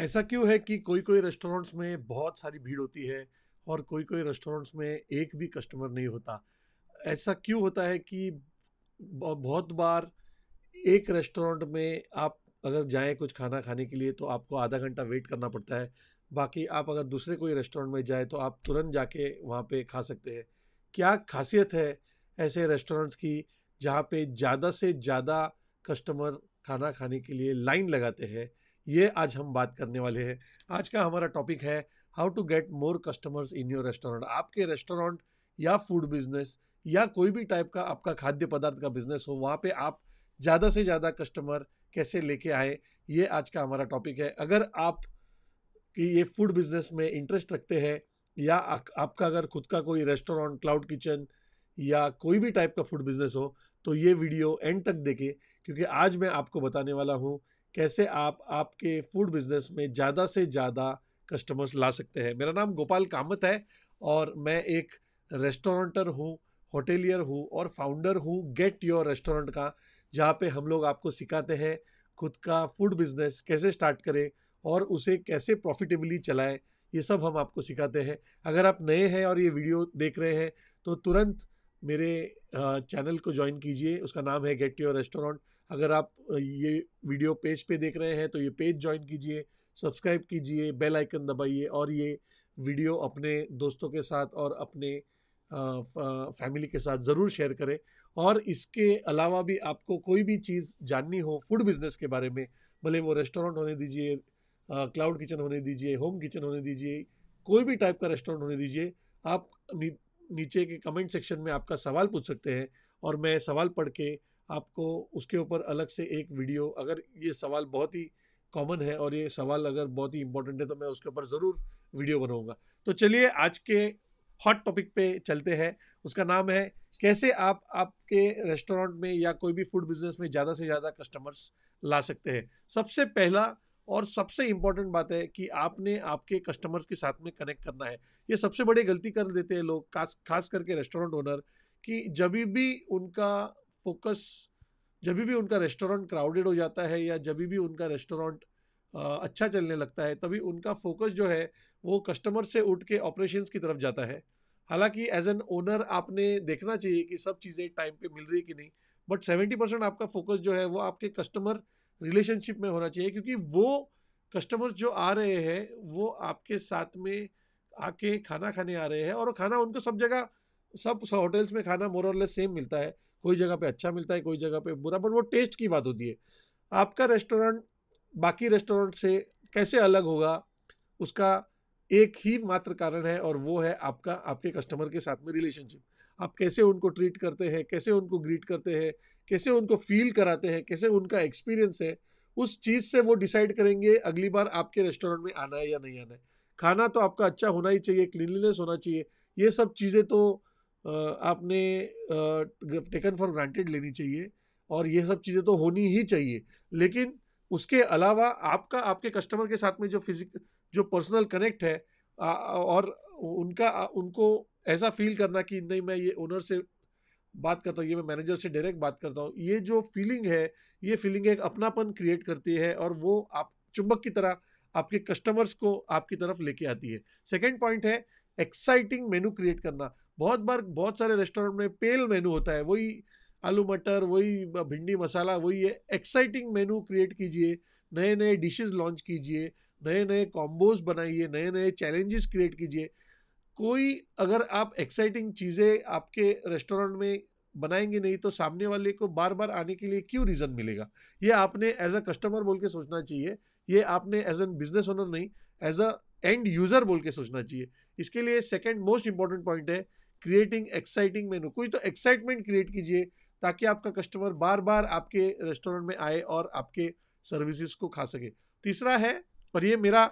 ऐसा क्यों है कि कोई कोई रेस्टोरेंट्स में बहुत सारी भीड़ होती है और कोई कोई रेस्टोरेंट्स में एक भी कस्टमर नहीं होता ऐसा क्यों होता है कि बहुत बार एक रेस्टोरेंट में आप अगर जाएं कुछ खाना खाने के लिए तो आपको आधा घंटा वेट करना पड़ता है बाकी आप अगर दूसरे कोई रेस्टोरेंट में जाए तो आप तुरंत जाके वहाँ पे खा सकते हैं क्या खासियत है ऐसे रेस्टोरेंट्स की जहाँ पे ज़्यादा से ज़्यादा कस्टमर खाना खाने के लिए लाइन लगाते हैं ये आज हम बात करने वाले हैं आज का हमारा टॉपिक है how to get more customers in your restaurant आपके रेस्टोरेंट या फूड बिजनेस या कोई भी टाइप का आपका खाद्य पदार्थ का बिजनेस हो वहाँ पे आप ज़्यादा से ज़्यादा कस्टमर कैसे लेके आए ये आज का हमारा टॉपिक है अगर आप कि ये फूड बिजनेस में इंटरेस्ट रखते हैं या आपका अगर खुद का कोई रेस्टोरेंट क्लाउड किचन या कोई भी टाइप का फूड बिजनेस हो तो ये वीडियो एंड तक देखें क्योंकि आज मैं आपको बताने वाला हूँ कैसे आप आपके फूड बिजनेस में ज़्यादा से ज़्यादा कस्टमर्स ला सकते हैं मेरा नाम गोपाल कामत है और मैं एक रेस्टोरेंटर हूँ होटेलियर हूँ और फाउंडर हूँ गेट योर रेस्टोरेंट का जहाँ पे हम लोग आपको सिखाते हैं खुद का फूड बिजनेस कैसे स्टार्ट करें और उसे कैसे प्रॉफिटेबली चलाएं ये सब हम आपको सिखाते हैं अगर आप नए हैं और ये वीडियो देख रहे हैं तो तुरंत मेरे चैनल को ज्वाइन कीजिए उसका नाम है गेट योर रेस्टोरेंट अगर आप ये वीडियो पेज पे देख रहे हैं तो ये पेज ज्वाइन कीजिए सब्सक्राइब कीजिए बेल आइकन दबाइए और ये वीडियो अपने दोस्तों के साथ और अपने फैमिली के साथ ज़रूर शेयर करें और इसके अलावा भी आपको कोई भी चीज़ जाननी हो फूड बिज़नेस के बारे में भले वो रेस्टोरेंट होने दीजिए क्लाउड किचन होने दीजिए होम किचन होने दीजिए कोई भी टाइप का रेस्टोरेंट होने दीजिए आप नीचे के कमेंट सेक्शन में आपका सवाल पूछ सकते हैं और मैं सवाल पढ़ के आपको उसके ऊपर अलग से एक वीडियो अगर ये सवाल बहुत ही कॉमन है और ये सवाल अगर बहुत ही इंपॉर्टेंट है तो मैं उसके ऊपर ज़रूर वीडियो बनाऊंगा तो चलिए आज के हॉट टॉपिक पे चलते हैं उसका नाम है कैसे आप आपके रेस्टोरेंट में या कोई भी फूड बिजनेस में ज़्यादा से ज़्यादा कस्टमर्स ला सकते हैं सबसे पहला और सबसे इम्पॉर्टेंट बात है कि आपने आपके कस्टमर्स के साथ में कनेक्ट करना है ये सबसे बड़ी गलती कर देते हैं लोग खास खास करके रेस्टोरेंट ओनर कि जब भी उनका फोकस जब भी उनका रेस्टोरेंट क्राउडेड हो जाता है या जब भी उनका रेस्टोरेंट अच्छा चलने लगता है तभी उनका फोकस जो है वो कस्टमर से उठ के ऑपरेशंस की तरफ जाता है हालांकि एज एन ओनर आपने देखना चाहिए कि सब चीज़ें टाइम पे मिल रही है कि नहीं बट सेवेंटी परसेंट आपका फोकस जो है वो आपके कस्टमर रिलेशनशिप में होना चाहिए क्योंकि वो कस्टमर्स जो आ रहे हैं वो आपके साथ में आके खाना खाने आ रहे हैं और खाना उनको सब जगह सब होटल्स में खाना मोर और लेस सेम मिलता है कोई जगह पे अच्छा मिलता है कोई जगह पे बुरा बट वो टेस्ट की बात होती है आपका रेस्टोरेंट बाकी रेस्टोरेंट से कैसे अलग होगा उसका एक ही मात्र कारण है और वो है आपका आपके कस्टमर के साथ में रिलेशनशिप आप कैसे उनको ट्रीट करते हैं कैसे उनको ग्रीट करते हैं कैसे उनको फील कराते हैं कैसे उनका एक्सपीरियंस है उस चीज़ से वो डिसाइड करेंगे अगली बार आपके रेस्टोरेंट में आना है या नहीं आना है खाना तो आपका अच्छा होना ही चाहिए क्लिनलीनेस होना चाहिए ये सब चीज़ें तो आपने टेकन फॉर ग्रांटेड लेनी चाहिए और ये सब चीज़ें तो होनी ही चाहिए लेकिन उसके अलावा आपका आपके कस्टमर के साथ में जो फिजिक जो पर्सनल कनेक्ट है और उनका उनको ऐसा फील करना कि नहीं मैं ये ओनर से बात करता हूँ ये मैं मैनेजर से डायरेक्ट बात करता हूँ ये जो फीलिंग है ये फीलिंग एक अपनापन क्रिएट करती है और वो आप चुंबक की तरह आपके कस्टमर्स को आपकी तरफ लेके आती है सेकेंड पॉइंट है एक्साइटिंग मेनू क्रिएट करना बहुत बार बहुत सारे रेस्टोरेंट में पेल मेनू होता है वही आलू मटर वही भिंडी मसाला वही है एक्साइटिंग मेनू क्रिएट कीजिए नए नए डिशेस लॉन्च कीजिए नए नए कॉम्बोज बनाइए नए नए चैलेंजेस क्रिएट कीजिए कोई अगर आप एक्साइटिंग चीज़ें आपके रेस्टोरेंट में बनाएंगे नहीं तो सामने वाले को बार बार आने के लिए क्यों रीज़न मिलेगा ये आपने एज अ कस्टमर बोल के सोचना चाहिए ये आपने एज एन बिजनेस ओनर नहीं एज अ एंड यूज़र बोल के सोचना चाहिए इसके लिए सेकेंड मोस्ट इंपॉर्टेंट पॉइंट है क्रिएटिंग एक्साइटिंग मेनू कोई तो एक्साइटमेंट क्रिएट कीजिए ताकि आपका कस्टमर बार बार आपके रेस्टोरेंट में आए और आपके सर्विसेज को खा सके तीसरा है और ये मेरा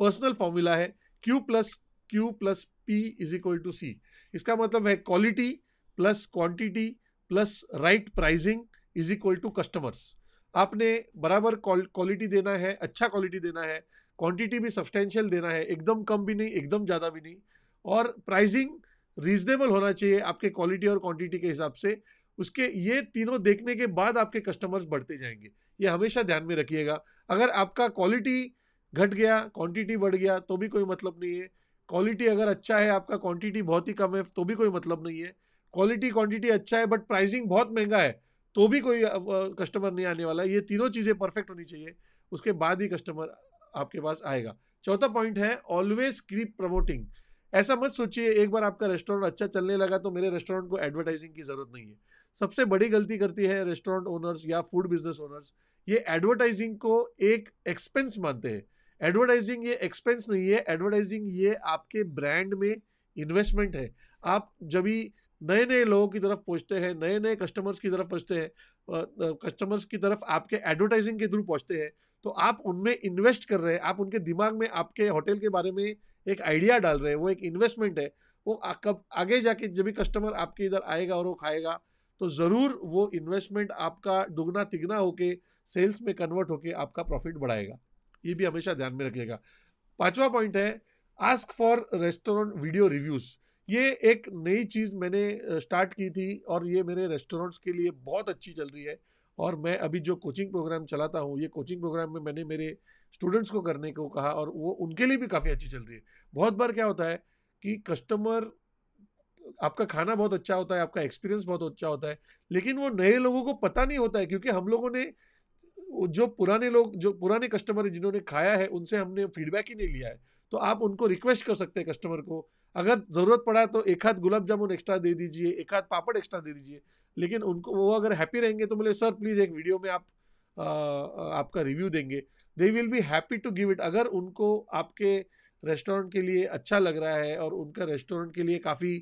पर्सनल फॉर्मूला है Q plus Q plus P is equal to C इसका मतलब है quality plus quantity plus right pricing is equal to customers आपने बराबर क्वालिटी देना है अच्छा क्वालिटी देना है क्वांटिटी भी सब्सटेंशियल देना है एकदम कम भी नहीं एकदम ज़्यादा भी नहीं और प्राइजिंग रीजनेबल होना चाहिए आपके क्वालिटी और क्वांटिटी के हिसाब से उसके ये तीनों देखने के बाद आपके कस्टमर्स बढ़ते जाएंगे ये हमेशा ध्यान में रखिएगा अगर आपका क्वालिटी घट गया क्वांटिटी बढ़ गया तो भी कोई मतलब नहीं है क्वालिटी अगर अच्छा है आपका क्वांटिटी बहुत ही कम है तो भी कोई मतलब नहीं है क्वालिटी क्वांटिटी अच्छा है बट प्राइसिंग बहुत महंगा है तो भी कोई कस्टमर नहीं आने वाला ये तीनों चीज़ें परफेक्ट होनी चाहिए उसके बाद ही कस्टमर आपके पास आएगा चौथा पॉइंट है ऑलवेज कीप प्रमोटिंग ऐसा मत सोचिए एक बार आपका रेस्टोरेंट अच्छा चलने लगा तो मेरे रेस्टोरेंट को एडवर्टाइजिंग की ज़रूरत नहीं है सबसे बड़ी गलती करती है रेस्टोरेंट ओनर्स या फूड बिजनेस ओनर्स ये एडवर्टाइजिंग को एक एक्सपेंस मानते हैं एडवर्टाइजिंग ये एक्सपेंस नहीं है एडवर्टाइजिंग ये आपके ब्रांड में इन्वेस्टमेंट है आप जब भी नए नए लोगों की तरफ पहुँचते हैं नए नए कस्टमर्स की तरफ पहुँचते हैं कस्टमर्स की तरफ आपके एडवर्टाइजिंग के थ्रू पहुँचते हैं तो आप उनमें इन्वेस्ट कर रहे हैं आप उनके दिमाग में आपके होटल के बारे में एक आइडिया डाल रहे हैं वो एक इन्वेस्टमेंट है वो कब आगे जाके जब भी कस्टमर आपके इधर आएगा और वो खाएगा तो ज़रूर वो इन्वेस्टमेंट आपका दुगना तिगना होके सेल्स में कन्वर्ट होके आपका प्रॉफिट बढ़ाएगा ये भी हमेशा ध्यान में रखिएगा पांचवा पॉइंट है ask for restaurant video reviews ये एक नई चीज़ मैंने स्टार्ट की थी और ये मेरे रेस्टोरेंट्स के लिए बहुत अच्छी चल रही है और मैं अभी जो कोचिंग प्रोग्राम चलाता हूँ ये कोचिंग प्रोग्राम में मैंने मेरे स्टूडेंट्स को करने को कहा और वो उनके लिए भी काफ़ी अच्छी चल रही है बहुत बार क्या होता है कि कस्टमर आपका खाना बहुत अच्छा होता है आपका एक्सपीरियंस बहुत अच्छा होता है लेकिन वो नए लोगों को पता नहीं होता है क्योंकि हम लोगों ने जो पुराने लोग जो पुराने कस्टमर है जिन्होंने खाया है उनसे हमने फीडबैक ही नहीं लिया है तो आप उनको रिक्वेस्ट कर सकते हैं कस्टमर को अगर ज़रूरत पड़ा तो एक हाथ गुलाब जामुन एक्स्ट्रा दे दीजिए एक हाथ पापड़ एक्स्ट्रा दे दीजिए लेकिन उनको वो अगर हैप्पी रहेंगे तो बोले सर प्लीज़ एक वीडियो में आप आ, आपका रिव्यू देंगे they will be happy to give it अगर उनको आपके रेस्टोरेंट के लिए अच्छा लग रहा है और उनका रेस्टोरेंट के लिए काफ़ी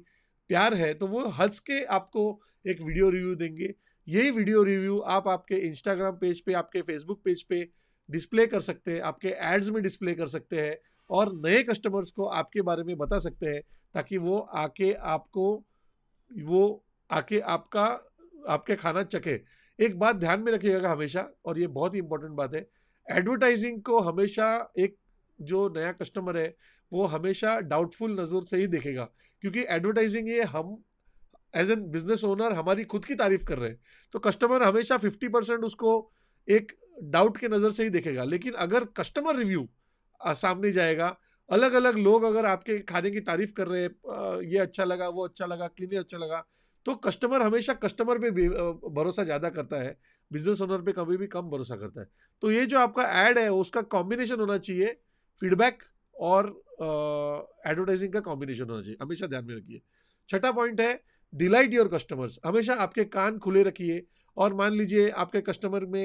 प्यार है तो वो हंस के आपको एक वीडियो रिव्यू देंगे यही वीडियो रिव्यू आप आपके इंस्टाग्राम पेज पे आपके फेसबुक पेज पे डिस्प्ले कर सकते हैं आपके एड्स में डिस्प्ले कर सकते हैं और नए कस्टमर्स को आपके बारे में बता सकते हैं ताकि वो आके आपको वो आके आपका आपके खाना चखे एक बात ध्यान में रखिएगा हमेशा और ये बहुत ही इंपॉर्टेंट बात है एडवर्टाइजिंग को हमेशा एक जो नया कस्टमर है वो हमेशा डाउटफुल नज़र से ही देखेगा क्योंकि एडवर्टाइजिंग ये हम एज एन बिजनेस ओनर हमारी खुद की तारीफ कर रहे हैं तो कस्टमर हमेशा फिफ्टी परसेंट उसको एक डाउट के नज़र से ही देखेगा लेकिन अगर कस्टमर रिव्यू सामने जाएगा अलग अलग लोग अगर आपके खाने की तारीफ कर रहे हैं ये अच्छा लगा वो अच्छा लगा क्लीन अच्छा लगा तो कस्टमर हमेशा कस्टमर पे भरोसा ज़्यादा करता है बिजनेस ओनर पे कभी भी कम भरोसा करता है तो ये जो आपका ऐड है उसका कॉम्बिनेशन होना चाहिए फीडबैक और एडवर्टाइजिंग का कॉम्बिनेशन होना चाहिए हमेशा ध्यान में रखिए छठा पॉइंट है डिलाइट योर कस्टमर्स हमेशा आपके कान खुले रखिए और मान लीजिए आपके कस्टमर में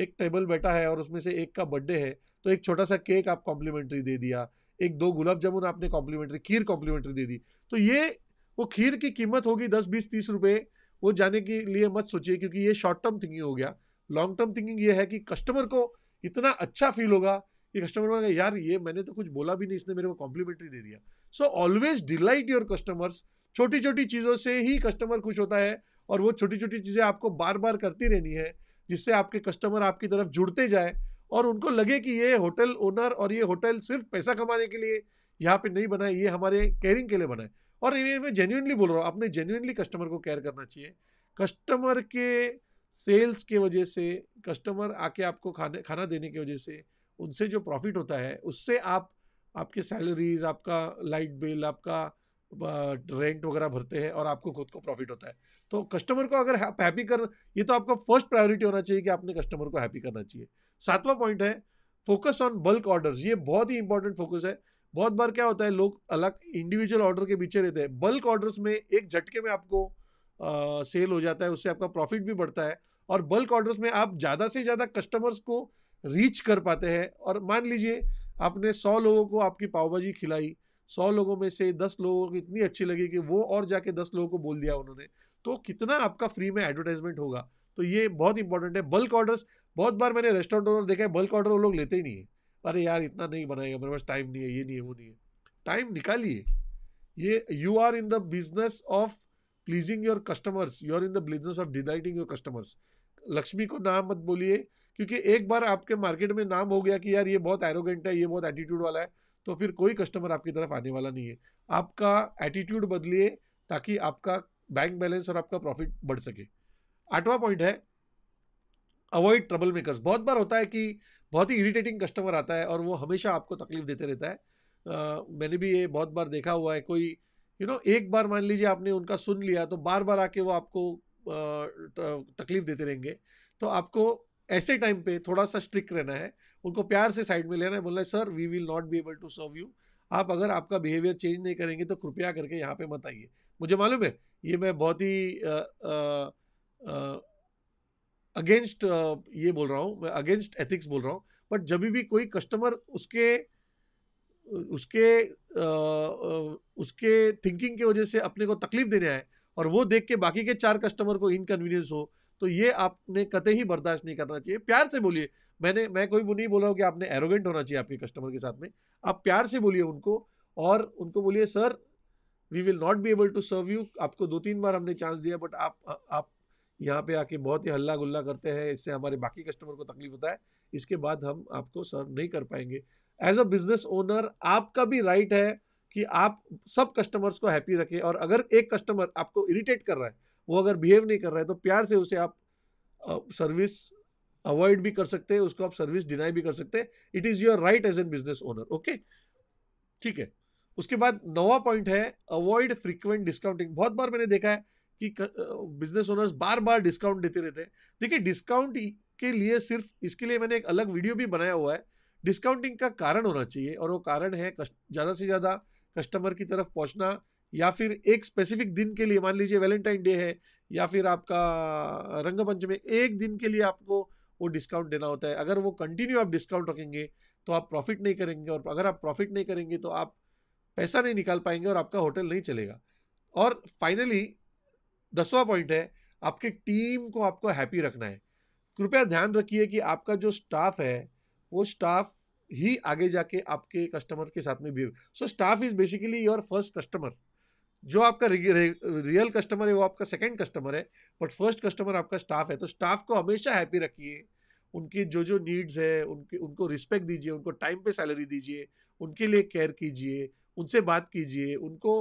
एक टेबल बैठा है और उसमें से एक का बर्थडे है तो एक छोटा सा केक आप कॉम्प्लीमेंट्री दे दिया एक दो गुलाब जामुन आपने कॉम्प्लीमेंट्री खीर कॉम्प्लीमेंट्री दे दी तो ये वो खीर की कीमत होगी दस बीस तीस रुपये वो जाने के लिए मत सोचिए क्योंकि ये शॉर्ट टर्म थिंकिंग हो गया लॉन्ग टर्म थिंकिंग ये है कि कस्टमर को इतना अच्छा फील होगा कि कस्टमर बोला यार ये मैंने तो कुछ बोला भी नहीं इसने मेरे को कॉम्प्लीमेंट्री दे दिया so always delight your customers छोटी छोटी चीज़ों से ही कस्टमर खुश होता है और वो छोटी छोटी चीज़ें आपको बार बार करती रहनी है जिससे आपके कस्टमर आपकी तरफ जुड़ते जाए और उनको लगे कि ये होटल ओनर और ये होटल सिर्फ पैसा कमाने के लिए यहाँ पे नहीं बनाए ये हमारे केयरिंग के लिए बनाए और ये मैं जेन्यूनली बोल रहा हूँ आपने जेन्यूनली कस्टमर को केयर करना चाहिए कस्टमर के सेल्स के वजह से कस्टमर आके आपको खाने खाना देने की वजह से उनसे जो प्रॉफिट होता है उससे आप आपके सैलरीज आपका लाइट बिल आपका रेंट वगैरह भरते हैं और आपको खुद को प्रॉफिट होता है तो कस्टमर को अगर आप हैप्पी कर ये तो आपका फर्स्ट प्रायोरिटी होना चाहिए कि आपने कस्टमर को हैप्पी करना चाहिए सातवां पॉइंट है फोकस ऑन बल्क ऑर्डर्स ये बहुत ही इंपॉर्टेंट फोकस है बहुत बार क्या होता है लोग अलग इंडिविजुअल ऑर्डर के पीछे रहते हैं बल्क ऑर्डर्स में एक झटके में आपको सेल हो जाता है उससे आपका प्रॉफिट भी बढ़ता है और बल्क ऑर्डर्स में आप ज़्यादा से ज़्यादा कस्टमर्स को रीच कर पाते हैं और मान लीजिए आपने सौ लोगों को आपकी पावभाजी खिलाई सौ लोगों में से दस लोगों को इतनी अच्छी लगी कि वो और जाके दस लोगों को बोल दिया उन्होंने तो कितना आपका फ्री में एडवर्टाइजमेंट होगा तो ये बहुत इंपॉर्टेंट है बल्क ऑर्डर्स बहुत बार मैंने रेस्टोरेंट ओनर देखा है बल्क ऑर्डर वो लोग लेते ही नहीं है अरे यार इतना नहीं बनाएगा मेरे पास टाइम नहीं है ये नहीं है वो नहीं है टाइम निकालिए ये you are in the business of pleasing your customers you are in the business of delighting your customers Lakshmi को नाम मत बोलिए क्योंकि एक बार आपके मार्केट में नाम हो गया कि यार ये बहुत एरोगेंट है ये बहुत एटीट्यूड वाला है तो फिर कोई कस्टमर आपकी तरफ आने वाला नहीं है आपका एटीट्यूड बदलिए ताकि आपका बैंक बैलेंस और आपका प्रॉफिट बढ़ सके आठवां पॉइंट है अवॉइड ट्रबल मेकर्स बहुत बार होता है कि बहुत ही इरिटेटिंग कस्टमर आता है और वो हमेशा आपको तकलीफ देते रहता है आ, मैंने भी ये बहुत बार देखा हुआ है कोई यू you नो know, एक बार मान लीजिए आपने उनका सुन लिया तो बार बार आके वो आपको तकलीफ देते रहेंगे तो आपको ऐसे टाइम पे थोड़ा सा स्ट्रिक्ट रहना है उनको प्यार से साइड में लेना है बोलना है sir we will not be able to serve you आप अगर आपका बिहेवियर चेंज नहीं करेंगे तो कृपया करके यहाँ पे मत आइए मुझे मालूम है ये मैं बहुत ही अगेंस्ट ये बोल रहा हूँ मैं अगेंस्ट एथिक्स बोल रहा हूँ बट जब भी कोई कस्टमर उसके उसके आ, उसके थिंकिंग की वजह से अपने को तकलीफ देने आए और वो देख के बाकी के चार कस्टमर को इनकन्वीनियंस हो तो ये आपने कते ही बर्दाश्त नहीं करना चाहिए प्यार से बोलिए मैंने मैं कोई नहीं बोल रहा हूँ कि आपने एरोगेंट होना चाहिए आपके कस्टमर के साथ में आप प्यार से बोलिए उनको और उनको बोलिए sir we will not be able to serve you आपको दो तीन बार हमने चांस दिया बट आप आप यहाँ पे आके बहुत ही हल्ला गुल्ला करते हैं इससे हमारे बाकी कस्टमर को तकलीफ होता है इसके बाद हम आपको सर्व नहीं कर पाएंगे एज अ बिजनेस ओनर आपका भी राइट है कि आप सब कस्टमर्स को हैप्पी रखें और अगर एक कस्टमर आपको इरिटेट कर रहा है वो अगर बिहेव नहीं कर रहा है तो प्यार से उसे आप सर्विस अवॉइड भी कर सकते हैं उसको आप सर्विस डिनाई भी कर सकते हैं it is your right as an business owner okay ठीक है उसके बाद नवा पॉइंट है अवॉइड फ्रीक्वेंट डिस्काउंटिंग बहुत बार मैंने देखा है कि बिजनेस ओनर्स बार बार डिस्काउंट देते रहते हैं देखिए डिस्काउंट के लिए सिर्फ इसके लिए मैंने एक अलग वीडियो भी बनाया हुआ है डिस्काउंटिंग का कारण होना चाहिए और वो कारण है ज़्यादा से ज़्यादा कस्टमर की तरफ पहुँचना या फिर एक स्पेसिफिक दिन के लिए मान लीजिए वैलेंटाइन डे है या फिर आपका रंगमंच में एक दिन के लिए आपको वो डिस्काउंट देना होता है अगर वो कंटिन्यू आप डिस्काउंट रखेंगे तो आप प्रॉफिट नहीं करेंगे और अगर आप प्रॉफिट नहीं करेंगे तो आप पैसा नहीं निकाल पाएंगे और आपका होटल नहीं चलेगा और फाइनली दसवां पॉइंट है आपके टीम को आपको हैप्पी रखना है कृपया ध्यान रखिए कि आपका जो स्टाफ है वो स्टाफ ही आगे जाके आपके कस्टमर के साथ में behave so staff is basically your first customer जो आपका रियल कस्टमर है वो आपका सेकंड कस्टमर है बट फर्स्ट कस्टमर आपका स्टाफ है तो स्टाफ को हमेशा हैप्पी रखिए उनकी जो जो नीड्स है उनके उनको रिस्पेक्ट दीजिए उनको टाइम पे सैलरी दीजिए उनके लिए केयर कीजिए उनसे बात कीजिए उनको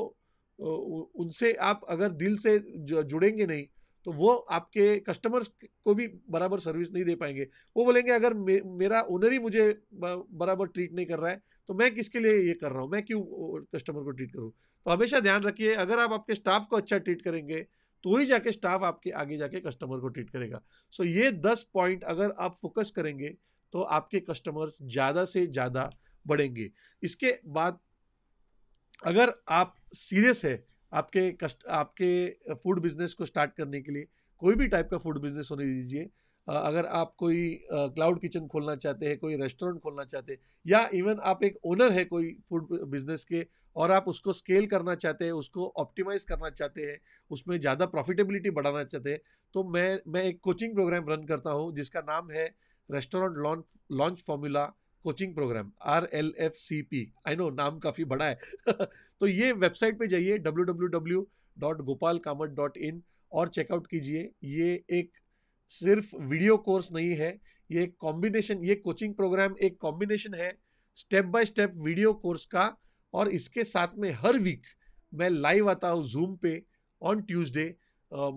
उनसे आप अगर दिल से जुड़ेंगे नहीं तो वो आपके कस्टमर्स को भी बराबर सर्विस नहीं दे पाएंगे वो बोलेंगे अगर मे, मेरा ओनर ही मुझे बराबर ट्रीट नहीं कर रहा है तो मैं किसके लिए ये कर रहा हूँ मैं क्यों कस्टमर को ट्रीट करूँ तो हमेशा ध्यान रखिए अगर आप आपके स्टाफ को अच्छा ट्रीट करेंगे तो ही जाके स्टाफ आपके आगे जाके कस्टमर को ट्रीट करेगा सो ये दस पॉइंट अगर आप फोकस करेंगे तो आपके कस्टमर्स ज़्यादा से ज़्यादा बढ़ेंगे इसके बाद अगर आप सीरियस है आपके कस्ट आपके फूड बिजनेस को स्टार्ट करने के लिए कोई भी टाइप का फूड बिजनेस होने दीजिए अगर आप कोई क्लाउड किचन खोलना चाहते हैं कोई रेस्टोरेंट खोलना चाहते हैं या इवन आप एक ओनर है कोई फूड बिजनेस के और आप उसको स्केल करना चाहते हैं उसको ऑप्टिमाइज़ करना चाहते हैं उसमें ज़्यादा प्रॉफिटेबिलिटी बढ़ाना चाहते हैं तो मैं मैं एक कोचिंग प्रोग्राम रन करता हूँ जिसका नाम है restaurant launch launch formula coaching programme R L F C P I know नाम काफ़ी बड़ा है तो ये वेबसाइट पे जाइए W W W dot Gopal Kamat dot in और चेकआउट कीजिए ये एक सिर्फ वीडियो कोर्स नहीं है ये कॉम्बिनेशन ये कोचिंग प्रोग्राम एक कॉम्बिनेशन है step by step video course का और इसके साथ में हर वीक मैं लाइव आता हूँ जूम पे ऑन ट्यूसडे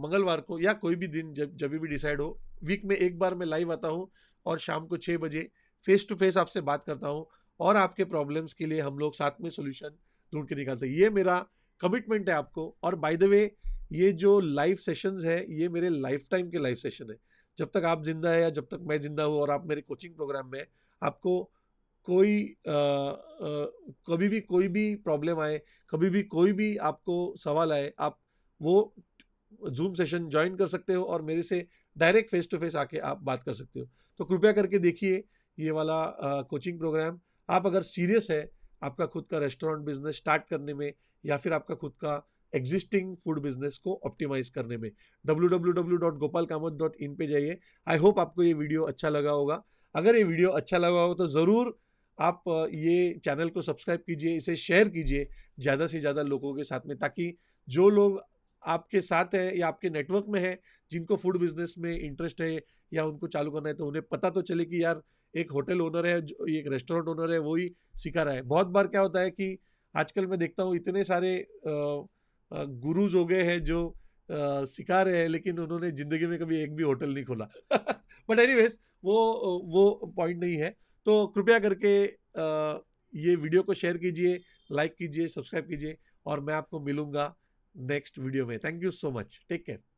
मंगलवार को या कोई भी दिन जब जब भी डिसाइड हो वीक में एक बार मैं लाइव आता हूँ और शाम को छः बजे फेस टू फेस आपसे बात करता हूँ और आपके प्रॉब्लम्स के लिए हम लोग साथ में सोल्यूशन ढूंढ के निकालते हैं ये मेरा कमिटमेंट है आपको और बाय द वे ये जो लाइव सेशंस हैं ये मेरे लाइफ टाइम के लाइव सेशन है जब तक आप जिंदा है या जब तक मैं जिंदा हूँ और आप मेरे कोचिंग प्रोग्राम में आपको कोई आ, आ, कभी भी कोई भी प्रॉब्लम आए कभी भी कोई भी आपको सवाल आए आप वो जूम सेशन ज्वाइन कर सकते हो और मेरे से डायरेक्ट फेस टू फेस आके आप बात कर सकते हो तो कृपया करके देखिए ये वाला आ, कोचिंग प्रोग्राम आप अगर सीरियस है आपका खुद का रेस्टोरेंट बिजनेस स्टार्ट करने में या फिर आपका खुद का एग्जिस्टिंग फूड बिजनेस को ऑप्टिमाइज करने में इन पे जाइए आई होप आपको ये वीडियो अच्छा लगा होगा अगर ये वीडियो अच्छा लगा हो तो ज़रूर आप ये चैनल को सब्सक्राइब कीजिए इसे शेयर कीजिए ज़्यादा से ज़्यादा लोगों के साथ में ताकि जो लोग आपके साथ है या आपके नेटवर्क में है जिनको फूड बिजनेस में इंटरेस्ट है या उनको चालू करना है तो उन्हें पता तो चले कि यार एक होटल ओनर है एक रेस्टोरेंट ओनर है वही सिखा रहा है बहुत बार क्या होता है कि आजकल मैं देखता हूँ इतने सारे आ, गुरुज हो गए हैं जो आ, सिखा रहे हैं लेकिन उन्होंने ज़िंदगी में कभी एक भी होटल नहीं खोला बट एनी वो वो पॉइंट नहीं है तो कृपया करके आ, ये वीडियो को शेयर कीजिए लाइक कीजिए सब्सक्राइब कीजिए और मैं आपको मिलूंगा नेक्स्ट वीडियो में thank you so much take care